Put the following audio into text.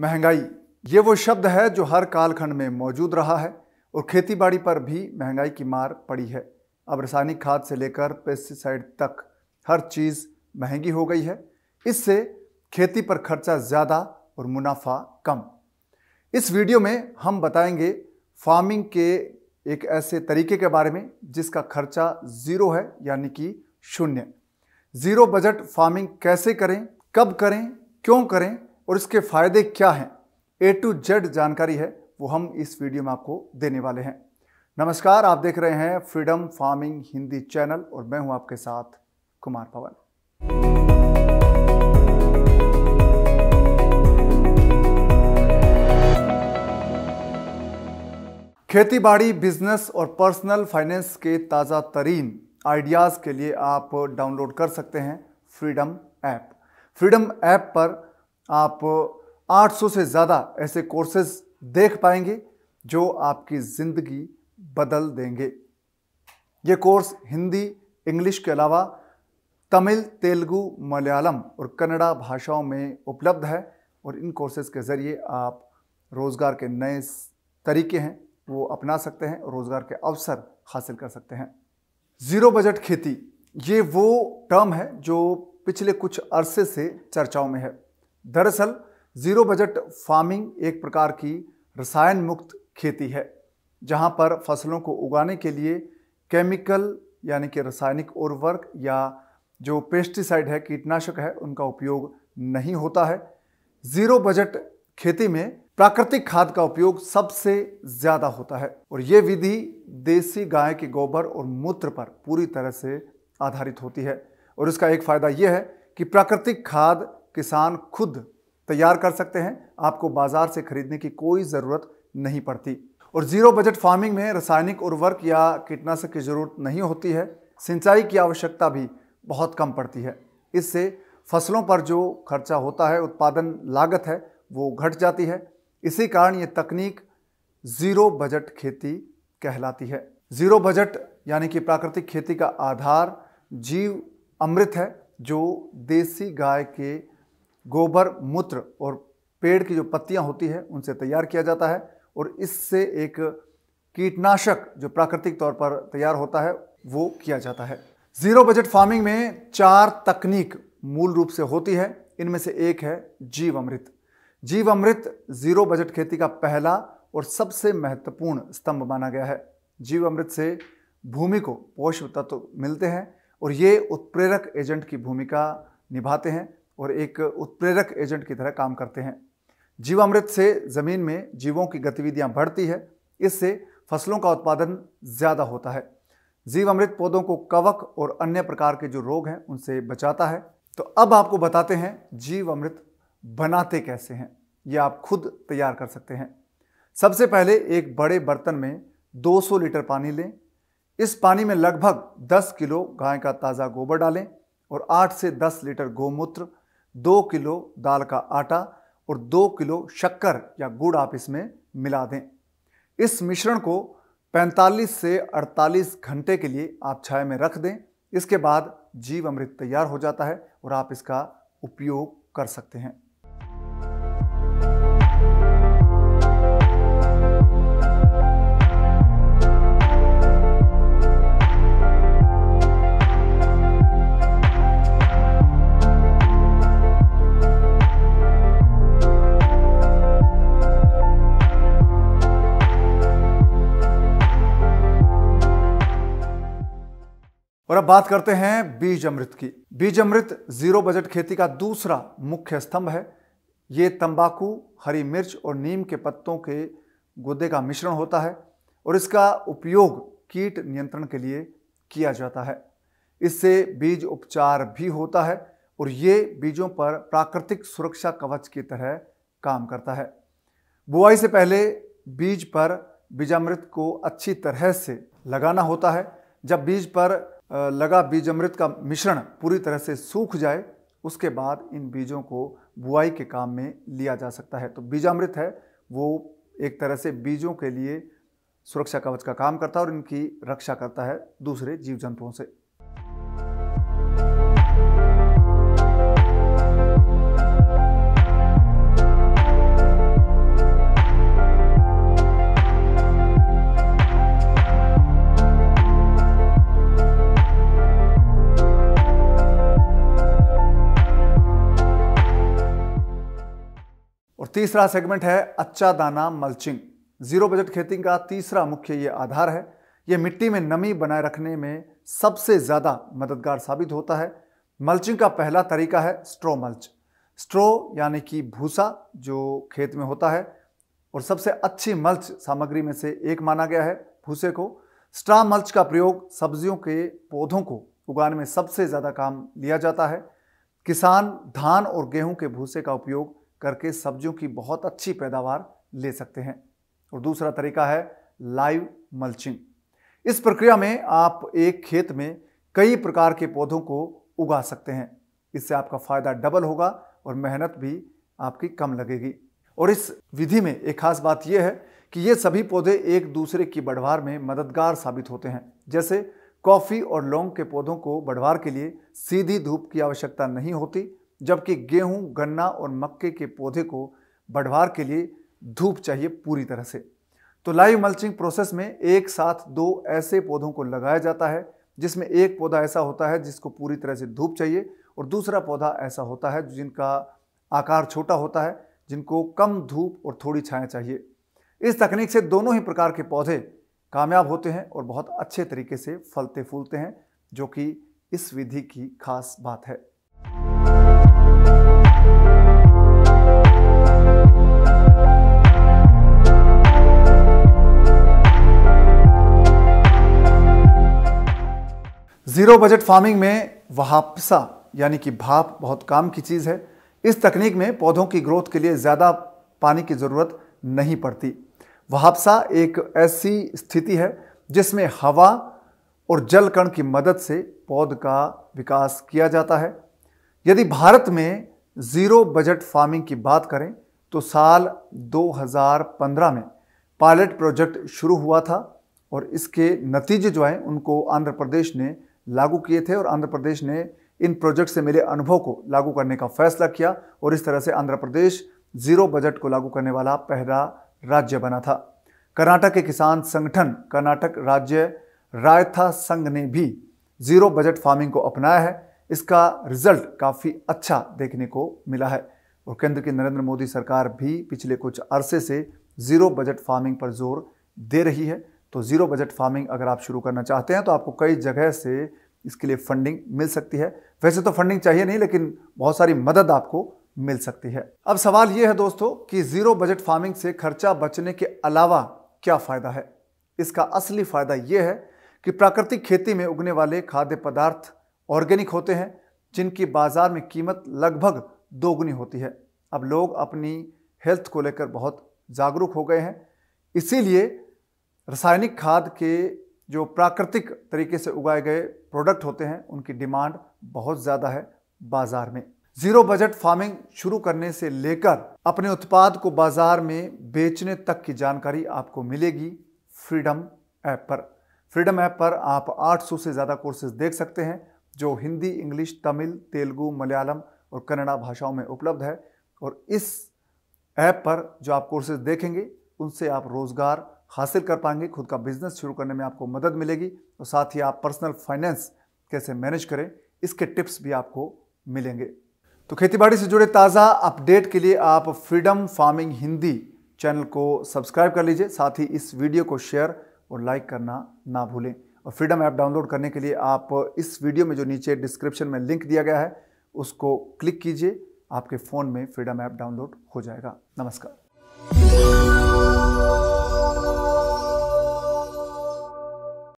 महंगाई ये वो शब्द है जो हर कालखंड में मौजूद रहा है और खेतीबाड़ी पर भी महंगाई की मार पड़ी है अब रासायनिक खाद से लेकर पेस्टिसाइड तक हर चीज़ महंगी हो गई है इससे खेती पर खर्चा ज़्यादा और मुनाफा कम इस वीडियो में हम बताएंगे फार्मिंग के एक ऐसे तरीके के बारे में जिसका खर्चा ज़ीरो है यानी कि शून्य ज़ीरो बजट फार्मिंग कैसे करें कब करें क्यों करें और इसके फ़ायदे क्या हैं ए टू जेड जानकारी है वो हम इस वीडियो में आपको देने वाले हैं नमस्कार आप देख रहे हैं फ्रीडम फार्मिंग हिंदी चैनल और मैं हूं आपके साथ कुमार पवन खेती बाड़ी बिजनेस और पर्सनल फाइनेंस के ताज़ा तरीन आइडियाज़ के लिए आप डाउनलोड कर सकते हैं फ्रीडम ऐप फ्रीडम ऐप पर आप 800 से ज़्यादा ऐसे कोर्सेज देख पाएंगे जो आपकी ज़िंदगी बदल देंगे ये कोर्स हिंदी इंग्लिश के अलावा तमिल तेलुगु मलयालम और कन्नड़ा भाषाओं में उपलब्ध है और इन कोर्सेज़ के ज़रिए आप रोज़गार के नए तरीके हैं वो अपना सकते हैं और रोज़गार के अवसर हासिल कर सकते हैं ज़ीरो बजट खेती ये वो टर्म है जो पिछले कुछ अरसे से चर्चाओं में है दरअसल ज़ीरो बजट फार्मिंग एक प्रकार की रसायन मुक्त खेती है जहां पर फसलों को उगाने के लिए केमिकल यानी कि रासायनिक उर्वरक या जो पेस्टिसाइड है कीटनाशक है उनका उपयोग नहीं होता है ज़ीरो बजट खेती में प्राकृतिक खाद का उपयोग सबसे ज़्यादा होता है और ये विधि देसी गाय के गोबर और मूत्र पर पूरी तरह से आधारित होती है और इसका एक फ़ायदा यह है कि प्राकृतिक खाद किसान खुद तैयार कर सकते हैं आपको बाजार से खरीदने की कोई ज़रूरत नहीं पड़ती और जीरो बजट फार्मिंग में रासायनिक उर्वरक या कीटनाशक की ज़रूरत नहीं होती है सिंचाई की आवश्यकता भी बहुत कम पड़ती है इससे फसलों पर जो खर्चा होता है उत्पादन लागत है वो घट जाती है इसी कारण ये तकनीक ज़ीरो बजट खेती कहलाती है ज़ीरो बजट यानी कि प्राकृतिक खेती का आधार जीव अमृत है जो देसी गाय के गोबर मूत्र और पेड़ की जो पत्तियां होती है उनसे तैयार किया जाता है और इससे एक कीटनाशक जो प्राकृतिक तौर पर तैयार होता है वो किया जाता है ज़ीरो बजट फार्मिंग में चार तकनीक मूल रूप से होती है इनमें से एक है जीव अमृत जीव अमृत ज़ीरो बजट खेती का पहला और सबसे महत्वपूर्ण स्तंभ माना गया है जीव अमृत से भूमि को पोषक तत्व मिलते हैं और ये उत्प्रेरक एजेंट की भूमिका निभाते हैं और एक उत्प्रेरक एजेंट की तरह काम करते हैं जीवामृत से ज़मीन में जीवों की गतिविधियाँ बढ़ती है इससे फसलों का उत्पादन ज़्यादा होता है जीवामृत पौधों को कवक और अन्य प्रकार के जो रोग हैं उनसे बचाता है तो अब आपको बताते हैं जीवामृत बनाते कैसे हैं ये आप खुद तैयार कर सकते हैं सबसे पहले एक बड़े बर्तन में 200 लीटर पानी लें इस पानी में लगभग 10 किलो गाय का ताज़ा गोबर डालें और 8 से 10 लीटर गोमूत्र दो किलो दाल का आटा और दो किलो शक्कर या गुड़ आप इसमें मिला दें इस मिश्रण को 45 से 48 घंटे के लिए आप छाया में रख दें इसके बाद जीव अमृत तैयार हो जाता है और आप इसका उपयोग कर सकते हैं और अब बात करते हैं बीज अमृत की बीज अमृत जीरो बजट खेती का दूसरा मुख्य स्तंभ है ये तंबाकू हरी मिर्च और नीम के पत्तों के गुदे का मिश्रण होता है और इसका उपयोग कीट नियंत्रण के लिए किया जाता है इससे बीज उपचार भी होता है और ये बीजों पर प्राकृतिक सुरक्षा कवच की तरह काम करता है बुआई से पहले बीज पर बीजामृत को अच्छी तरह से लगाना होता है जब बीज पर लगा बीज अमृत का मिश्रण पूरी तरह से सूख जाए उसके बाद इन बीजों को बुआई के काम में लिया जा सकता है तो बीजामृत है वो एक तरह से बीजों के लिए सुरक्षा कवच का काम करता है और इनकी रक्षा करता है दूसरे जीव जंतुओं से तीसरा सेगमेंट है अच्छा दाना मल्चिंग जीरो बजट खेती का तीसरा मुख्य ये आधार है ये मिट्टी में नमी बनाए रखने में सबसे ज़्यादा मददगार साबित होता है मल्चिंग का पहला तरीका है स्ट्रो मल्च स्ट्रो यानी कि भूसा जो खेत में होता है और सबसे अच्छी मल्च सामग्री में से एक माना गया है भूसे को स्ट्रा मल्च का प्रयोग सब्जियों के पौधों को उगाने में सबसे ज़्यादा काम लिया जाता है किसान धान और गेहूं के भूसे का उपयोग करके सब्जियों की बहुत अच्छी पैदावार ले सकते हैं और दूसरा तरीका है लाइव मल्चिंग इस प्रक्रिया में आप एक खेत में कई प्रकार के पौधों को उगा सकते हैं इससे आपका फायदा डबल होगा और मेहनत भी आपकी कम लगेगी और इस विधि में एक खास बात यह है कि ये सभी पौधे एक दूसरे की बढ़वार में मददगार साबित होते हैं जैसे कॉफ़ी और लौंग के पौधों को बढ़वार के लिए सीधी धूप की आवश्यकता नहीं होती जबकि गेहूं गन्ना और मक्के के पौधे को बढ़वार के लिए धूप चाहिए पूरी तरह से तो लाइव मल्चिंग प्रोसेस में एक साथ दो ऐसे पौधों को लगाया जाता है जिसमें एक पौधा ऐसा होता है जिसको पूरी तरह से धूप चाहिए और दूसरा पौधा ऐसा होता है जिनका आकार छोटा होता है जिनको कम धूप और थोड़ी छाया चाहिए इस तकनीक से दोनों ही प्रकार के पौधे कामयाब होते हैं और बहुत अच्छे तरीके से फलते फूलते हैं जो कि इस विधि की खास बात है जीरो बजट फार्मिंग में वहापसा यानी कि भाप बहुत काम की चीज़ है इस तकनीक में पौधों की ग्रोथ के लिए ज़्यादा पानी की ज़रूरत नहीं पड़ती वहापसा एक ऐसी स्थिति है जिसमें हवा और जल कण की मदद से पौध का विकास किया जाता है यदि भारत में ज़ीरो बजट फार्मिंग की बात करें तो साल 2015 में पायलट प्रोजेक्ट शुरू हुआ था और इसके नतीजे जो हैं उनको आंध्र प्रदेश ने लागू किए थे और आंध्र प्रदेश ने इन प्रोजेक्ट से मिले अनुभव को लागू करने का फैसला किया और इस तरह से आंध्र प्रदेश जीरो बजट को लागू करने वाला पहला राज्य बना था कर्नाटक के किसान संगठन कर्नाटक राज्य रायथा संघ ने भी जीरो बजट फार्मिंग को अपनाया है इसका रिजल्ट काफ़ी अच्छा देखने को मिला है और केंद्र की नरेंद्र मोदी सरकार भी पिछले कुछ अरसे से ज़ीरो बजट फार्मिंग पर जोर दे रही है तो ज़ीरो बजट फार्मिंग अगर आप शुरू करना चाहते हैं तो आपको कई जगह से इसके लिए फंडिंग मिल सकती है वैसे तो फंडिंग चाहिए नहीं लेकिन बहुत सारी मदद आपको मिल सकती है अब सवाल ये है दोस्तों कि ज़ीरो बजट फार्मिंग से खर्चा बचने के अलावा क्या फ़ायदा है इसका असली फ़ायदा ये है कि प्राकृतिक खेती में उगने वाले खाद्य पदार्थ ऑर्गेनिक होते हैं जिनकी बाज़ार में कीमत लगभग दोगुनी होती है अब लोग अपनी हेल्थ को लेकर बहुत जागरूक हो गए हैं इसीलिए रासायनिक खाद के जो प्राकृतिक तरीके से उगाए गए प्रोडक्ट होते हैं उनकी डिमांड बहुत ज़्यादा है बाज़ार में ज़ीरो बजट फार्मिंग शुरू करने से लेकर अपने उत्पाद को बाज़ार में बेचने तक की जानकारी आपको मिलेगी फ्रीडम ऐप पर फ्रीडम ऐप पर आप 800 से ज़्यादा कोर्सेज देख सकते हैं जो हिंदी इंग्लिश तमिल तेलुगु मलयालम और कन्नड़ा भाषाओं में उपलब्ध है और इस ऐप पर जो आप कोर्सेज देखेंगे उनसे आप रोज़गार हासिल कर पाएंगे खुद का बिजनेस शुरू करने में आपको मदद मिलेगी और साथ ही आप पर्सनल फाइनेंस कैसे मैनेज करें इसके टिप्स भी आपको मिलेंगे तो खेतीबाड़ी से जुड़े ताज़ा अपडेट के लिए आप फ्रीडम फार्मिंग हिंदी चैनल को सब्सक्राइब कर लीजिए साथ ही इस वीडियो को शेयर और लाइक करना ना भूलें और फ्रीडम ऐप डाउनलोड करने के लिए आप इस वीडियो में जो नीचे डिस्क्रिप्शन में लिंक दिया गया है उसको क्लिक कीजिए आपके फ़ोन में फ्रीडम ऐप डाउनलोड हो जाएगा नमस्कार